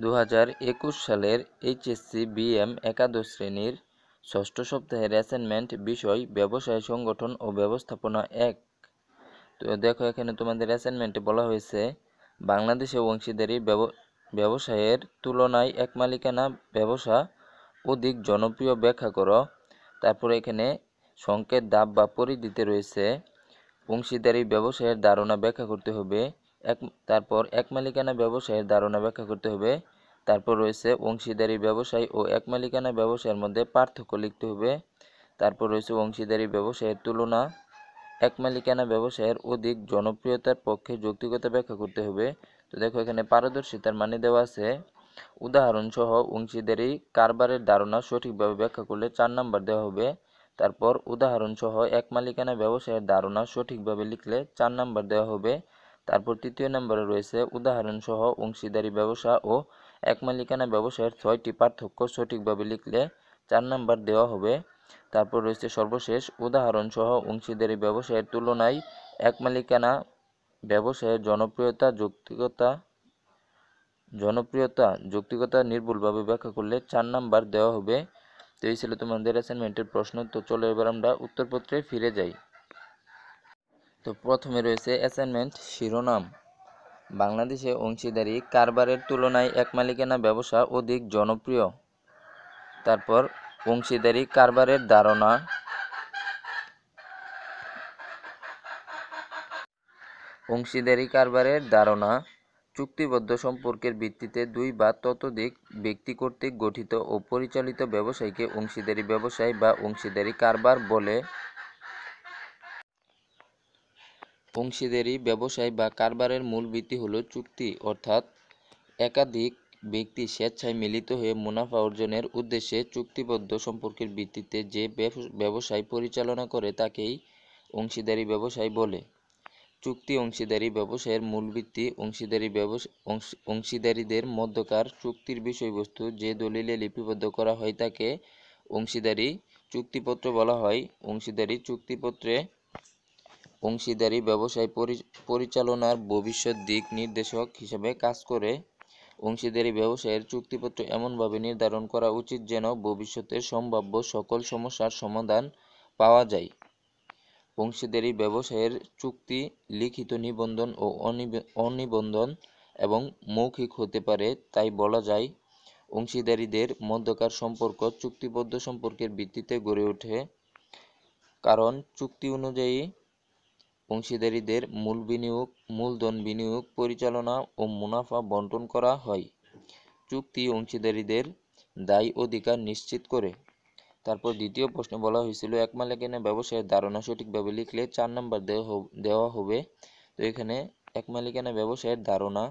দু সালের HSC BM একাদশ শ্রেণীর ষষ্ঠ সপ্তাহের অ্যাসাইনমেন্ট বিষয় ব্যবসায় সংগঠন ও ব্যবস্থাপনা এক তো দেখো এখানে তোমাদের অ্যাসাইনমেন্টে বলা হয়েছে বাংলাদেশে অংশীদারি ব্যবসায়ের তুলনায় এক মালিকানা ব্যবসা অধিক জনপ্রিয় ব্যাখ্যা করো তারপরে এখানে সংকেত দাব বা পরিধিতে রয়েছে অংশীদারি ব্যবসায়ের ধারণা ব্যাখ্যা করতে হবে এক তারপর এক মালিকানা ব্যবসায়ের ধারণা ব্যাখ্যা করতে হবে তারপর রয়েছে অংশীদারি ব্যবসায় ও এক মালিকানা ব্যবসায়ের মধ্যে পার্থক্য লিখতে হবে তারপর রয়েছে অংশীদারি ব্যবসায়ের তুলনা এক মালিকানা ব্যবসায়ের অধিক জনপ্রিয়তার পক্ষে যৌক্তিকতা ব্যাখ্যা করতে হবে তো দেখো এখানে পারদর্শিতার মানে দেওয়া আছে উদাহরণসহ অংশীদারি কারবারের ধারণা সঠিকভাবে ব্যাখ্যা করলে চার নাম্বার দেওয়া হবে তারপর উদাহরণসহ এক মালিকানা ব্যবসায়ের ধারণা সঠিকভাবে লিখলে চার নাম্বার দেওয়া হবে তারপর তৃতীয় নম্বরে রয়েছে উদাহরণসহ অংশীদারি ব্যবসা ও এক মালিকানা ব্যবসায়ের ছয়টি পার্থক্য সঠিকভাবে লিখলে চার নম্বর দেওয়া হবে তারপর রয়েছে সর্বশেষ উদাহরণসহ অংশীদারি ব্যবসায়ের তুলনায় এক মালিকানা ব্যবসায়ের জনপ্রিয়তা যৌক্তিকতা জনপ্রিয়তা যৌক্তিকতা নির্ভুলভাবে ব্যাখ্যা করলে চার নাম্বার দেওয়া হবে তো এই ছিল তোমাদের অ্যাসাইনমেন্টের প্রশ্ন তো চলো এবার আমরা উত্তরপত্রে ফিরে যাই তো প্রথমে রয়েছে অ্যাসাইনমেন্ট শিরোনাম বাংলাদেশে অংশীদারি কারবারের তুলনায় এক মালিকানা ব্যবসা অধিক জনপ্রিয় তারপর অংশীদারি কারবারের ধারণা অংশীদারি কারবারের ধারণা চুক্তিবদ্ধ সম্পর্কের ভিত্তিতে দুই বা ততোধিক ব্যক্তি কর্তৃক গঠিত ও পরিচালিত ব্যবসায়ীকে অংশীদারি ব্যবসায় বা অংশীদারি কারবার বলে অংশীদারি ব্যবসায় বা কারবারের মূল ভিত্তি হল চুক্তি অর্থাৎ একাধিক ব্যক্তি স্বেচ্ছায় মিলিত হয়ে মুনাফা অর্জনের উদ্দেশ্যে চুক্তিবদ্ধ সম্পর্কের ভিত্তিতে যে ব্যবসায় পরিচালনা করে তাকেই অংশীদারি ব্যবসায় বলে চুক্তি অংশীদারি ব্যবসায়ের মূল ভিত্তি অংশীদারি অংশীদারিদের মধ্যকার চুক্তির বিষয়বস্তু যে দলিলে লিপিবদ্ধ করা হয় তাকে অংশীদারি চুক্তিপত্র বলা হয় অংশীদারি চুক্তিপত্রে অংশীদারি ব্যবসায় পরিচালনার ভবিষ্যৎ দিক নির্দেশক হিসেবে কাজ করে অংশীদারি ব্যবসায়ের চুক্তিপত্র এমনভাবে নির্ধারণ করা উচিত যেন ভবিষ্যতের সম্ভাব্য সকল সমস্যার সমাধান পাওয়া যায় অংশীদারি ব্যবসায়ের চুক্তি লিখিত নিবন্ধন ও অনিবন্ধন এবং মৌখিক হতে পারে তাই বলা যায় অংশীদারিদের মধ্যকার সম্পর্ক চুক্তিবদ্ধ সম্পর্কের ভিত্তিতে গড়ে ওঠে কারণ চুক্তি অনুযায়ী অংশীদারীদের মূল বিনিয়োগ মূলধন বিনিয়োগ পরিচালনা ও মুনাফা বন্টন করা হয় চুক্তি অংশীদারীদের দায়ী অধিকার নিশ্চিত করে তারপর দ্বিতীয় প্রশ্নে বলা হয়েছিল এক মালিকানা ব্যবসায়ের ধারণা সঠিকভাবে লিখলে চার নম্বর দেওয়া হবে তো এখানে এক মালিকানা ব্যবসায়ের ধারণা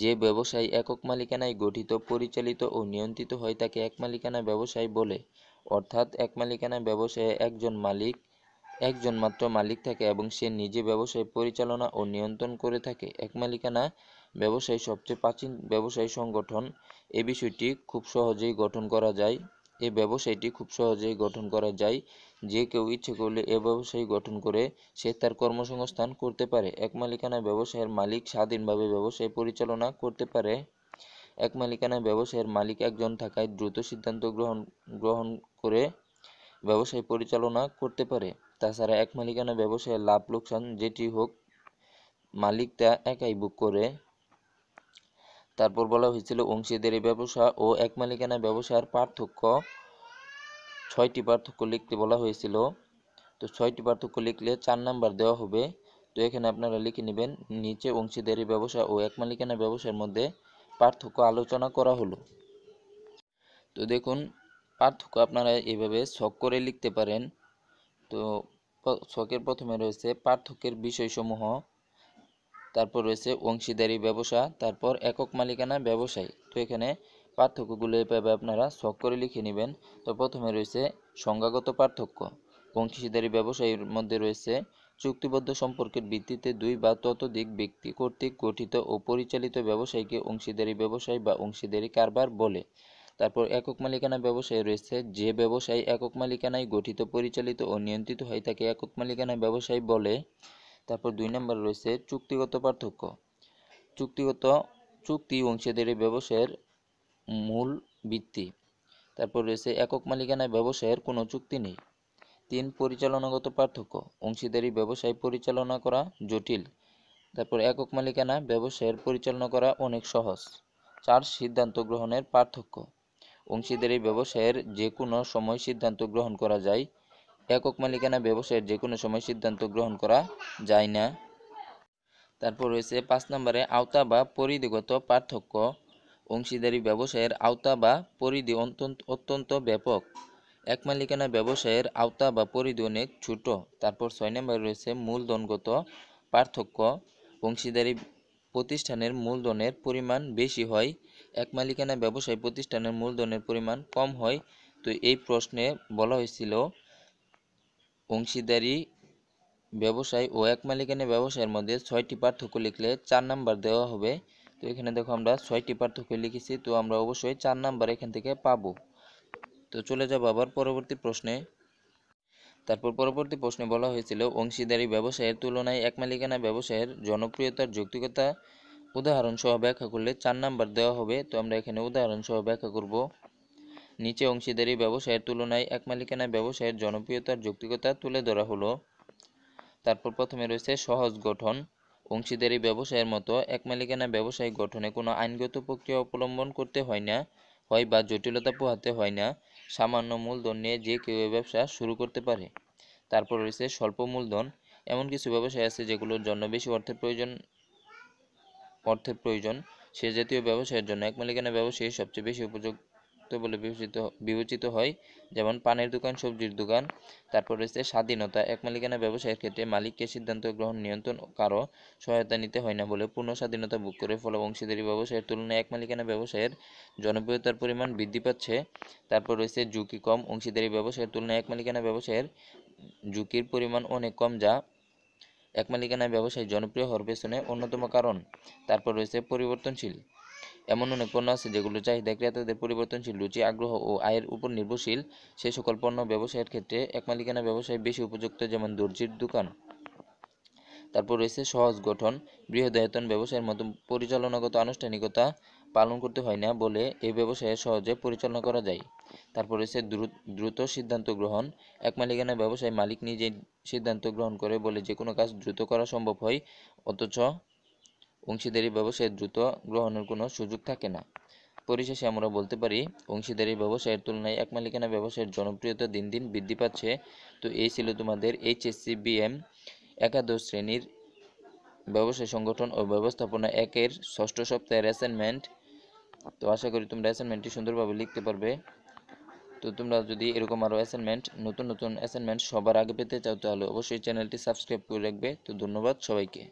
যে ব্যবসায়ী একক মালিকানায় গঠিত পরিচালিত ও নিয়ন্ত্রিত হয় তাকে এক মালিকানা ব্যবসায় বলে অর্থাৎ এক মালিকানা ব্যবসায়ে একজন মালিক একজন মাত্র মালিক থাকে এবং সে নিজে ব্যবসায় পরিচালনা ও নিয়ন্ত্রণ করে থাকে এক মালিকানা ব্যবসায় সবচেয়ে প্রাচীন ব্যবসায়ী সংগঠন এ বিষয়টি খুব সহজেই গঠন করা যায় এ ব্যবসায়টি খুব সহজেই গঠন করা যায় যে কেউ ইচ্ছে করলে এ ব্যবসায়ী গঠন করে সে তার কর্মসংস্থান করতে পারে এক মালিকানা ব্যবসায়ের মালিক স্বাধীনভাবে ব্যবসায় পরিচালনা করতে পারে এক মালিকানা ব্যবসায়ের মালিক একজন থাকায় দ্রুত সিদ্ধান্ত গ্রহণ গ্রহণ করে ব্যবসায় পরিচালনা করতে পারে তাছাড়া এক মালিকানা ব্যবসায় লাভ লোকসান যেটি হোক মালিক তা একাই বুক করে তারপর বলা হয়েছিল অংশীদারি ব্যবসা ও এক মালিকানা ব্যবসার পার্থক্য ছয়টি পার্থক্য লিখতে বলা হয়েছিল তো ছয়টি পার্থক্য লিখলে চার নাম্বার দেওয়া হবে তো এখানে আপনারা লিখে নেবেন নিচে অংশীদারি ব্যবসা ও এক মালিকানা ব্যবসার মধ্যে পার্থক্য আলোচনা করা হলো তো দেখুন পার্থক্য আপনারা এভাবে ছক করে লিখতে পারেন তো ছকের প্রথমে রয়েছে পার্থক্যের বিষয়সমূহ তারপর রয়েছে অংশীদারি ব্যবসা তারপর একক মালিকানা ব্যবসায়ী তো এখানে পার্থক্যগুলো এভাবে আপনারা ছক করে লিখে নেবেন তো প্রথমে রয়েছে সংজ্ঞাগত পার্থক্য অংশীদারি ব্যবসায়ীর মধ্যে রয়েছে চুক্তিবদ্ধ সম্পর্কের ভিত্তিতে দুই বা ততোধিক ব্যক্তি কর্তৃক গঠিত ও পরিচালিত ব্যবসায়ীকে অংশীদারি ব্যবসায় বা অংশীদারি কারবার বলে তারপর একক মালিকানা ব্যবসায় রয়েছে যে ব্যবসায় একক মালিকানায় গঠিত পরিচালিত ও নিয়ন্ত্রিত হয় তাকে একক মালিকানা ব্যবসায় বলে তারপর দুই নম্বর রয়েছে চুক্তিগত পার্থক্য চুক্তিগত চুক্তি অংশীদারি ব্যবসায়ের মূল ভিত্তি তারপর রয়েছে একক মালিকানা ব্যবসায়ের কোনো চুক্তি নেই তিন পরিচালনাগত পার্থক্য অংশীদারি ব্যবসায় পরিচালনা করা জটিল তারপর একক মালিকানা ব্যবসায়ের পরিচালনা করা অনেক সহজ চার সিদ্ধান্ত গ্রহণের পার্থক্য অংশীদারি ব্যবসায়ের যে কোনো সময় সিদ্ধান্ত গ্রহণ করা যায় একক মালিকানা ব্যবসায়ের যে কোনো সময় সিদ্ধান্ত গ্রহণ করা যায় না তারপর রয়েছে পাঁচ নম্বরে আওতা বা পরিধিগত পার্থক্য অংশীদারি ব্যবসায়ের আওতা বা পরিধি অত্যন্ত ব্যাপক এক মালিকানা ব্যবসায়ের আওতা বা পরিধি অনেক ছোট তারপর ছয় নম্বরে রয়েছে মূলধনগত পার্থক্য অংশীদারি প্রতিষ্ঠানের মূলধনের পরিমাণ বেশি হয় এক মালিকানা ব্যবসায় প্রতিষ্ঠানের মূলধনের পরিমাণ কম হয় তো এই প্রশ্নে বলা হয়েছিল অংশীদারি ব্যবসায় ও এক মালিকানা ব্যবসায়ের মধ্যে ছয়টি পার্থক্য লিখলে চার নাম্বার দেওয়া হবে তো এখানে দেখো আমরা ছয়টি পার্থক্য লিখেছি তো আমরা অবশ্যই চার নাম্বার এখান থেকে পাব তো চলে যাবো আবার পরবর্তী প্রশ্নে তারপর পরবর্তী প্রশ্নে বলা হয়েছিল অংশীদারি ব্যবসায়ের তুলনায় এক মালিকানা ব্যবসায়ের জনপ্রিয়তার যৌক্তিকতা উদাহরণ সহ ব্যাখ্যা করলে চার নাম্বার দেওয়া হবে তো আমরা এখানে উদাহরণ সহ ব্যাখ্যা করব নিচে অংশীদারি ব্যবসায়ের তুলনায় এক মালিকানা ব্যবসায়ের জনপ্রিয়তার যৌক্তিকতা তুলে ধরা হলো তারপর প্রথমে রয়েছে সহজ গঠন অংশীদারি ব্যবসায়ের মতো এক মালিকানা ব্যবসায়িক গঠনে কোনো আইনগত প্রক্রিয়া অবলম্বন করতে হয় না হয় বা জটিলতা পোহাতে হয় না সামান্য মূলধন নিয়ে যে কেউ ব্যবসা শুরু করতে পারে তারপর রয়েছে স্বল্প মূলধন এমন কিছু ব্যবসায় আছে যেগুলোর জন্য বেশি অর্থের প্রয়োজন অর্থের প্রয়োজন সে জাতীয় ব্যবসায়ের জন্য এক মালিকানা ব্যবসায়ী সবচেয়ে বেশি উপযুক্ত বলে বিবেচিত বিবেচিত হয় যেমন পানের দোকান সবজির দোকান তারপর রয়েছে স্বাধীনতা এক মালিকানা ব্যবসায়ের ক্ষেত্রে মালিককে সিদ্ধান্ত গ্রহণ নিয়ন্ত্রণ কারো সহায়তা নিতে হয় না বলে পূর্ণ স্বাধীনতা ভোগ করে ফলে অংশীদারি ব্যবসায়ের তুলনায় এক মালিকানা ব্যবসায়ের জনপ্রিয়তার পরিমাণ বৃদ্ধি পাচ্ছে তারপর রয়েছে ঝুঁকি কম অংশীদারি ব্যবসায়ের তুলনায় এক মালিকানা ব্যবসায়ের ঝুঁকির পরিমাণ অনেক কম যা এক মালিকানায় ব্যবসায় জনপ্রিয় হওয়ার পেছনে অন্যতম কারণ তারপর রয়েছে পরিবর্তনশীল এমন অনেক পণ্য আছে যেগুলো চাহিদা ক্রেতাদের পরিবর্তনশীল রুচি আগ্রহ ও আয়ের উপর নির্ভরশীল সে সকল পণ্য ব্যবসায়ের ক্ষেত্রে এক মালিকানা ব্যবসায় বেশি উপযুক্ত যেমন দর্জির দোকান তারপর রয়েছে সহজ গঠন বৃহদায়তন ব্যবসায়ের মতো পরিচালনাগত আনুষ্ঠানিকতা পালন করতে হয় না বলে এই ব্যবসায় সহজে পরিচালনা করা যায় তারপর রয়েছে দ্রুত সিদ্ধান্ত গ্রহণ এক মালিকানা ব্যবসায় মালিক নিজে সিদ্ধান্ত গ্রহণ করে বলে যে কোনো কাজ দ্রুত করা সম্ভব হয় অথচ অংশীদারি ব্যবসায় দ্রুত গ্রহণের কোনো সুযোগ থাকে না পরিশেষে আমরা বলতে পারি অংশীদারি ব্যবসায়ের তুলনায় এক মালিকানা ব্যবসায়ের জনপ্রিয়তা দিন দিন বৃদ্ধি পাচ্ছে তো এই ছিল তোমাদের এইচএসসি বিএম একাদশ শ্রেণীর ব্যবসায় সংগঠন ও ব্যবস্থাপনা একের ষষ্ঠ সপ্তাহের অ্যাসাইনমেন্ট তো আশা করি তোমরা অ্যাসাইনমেন্টটি সুন্দরভাবে লিখতে পারবে তো তোমরা যদি এরকম আরও অ্যাসাইনমেন্ট নতুন নতুন অ্যাসাইনমেন্ট সবার আগে পেতে চাও তাহলে অবশ্যই চ্যানেলটি সাবস্ক্রাইব করে রাখবে তো ধন্যবাদ সবাইকে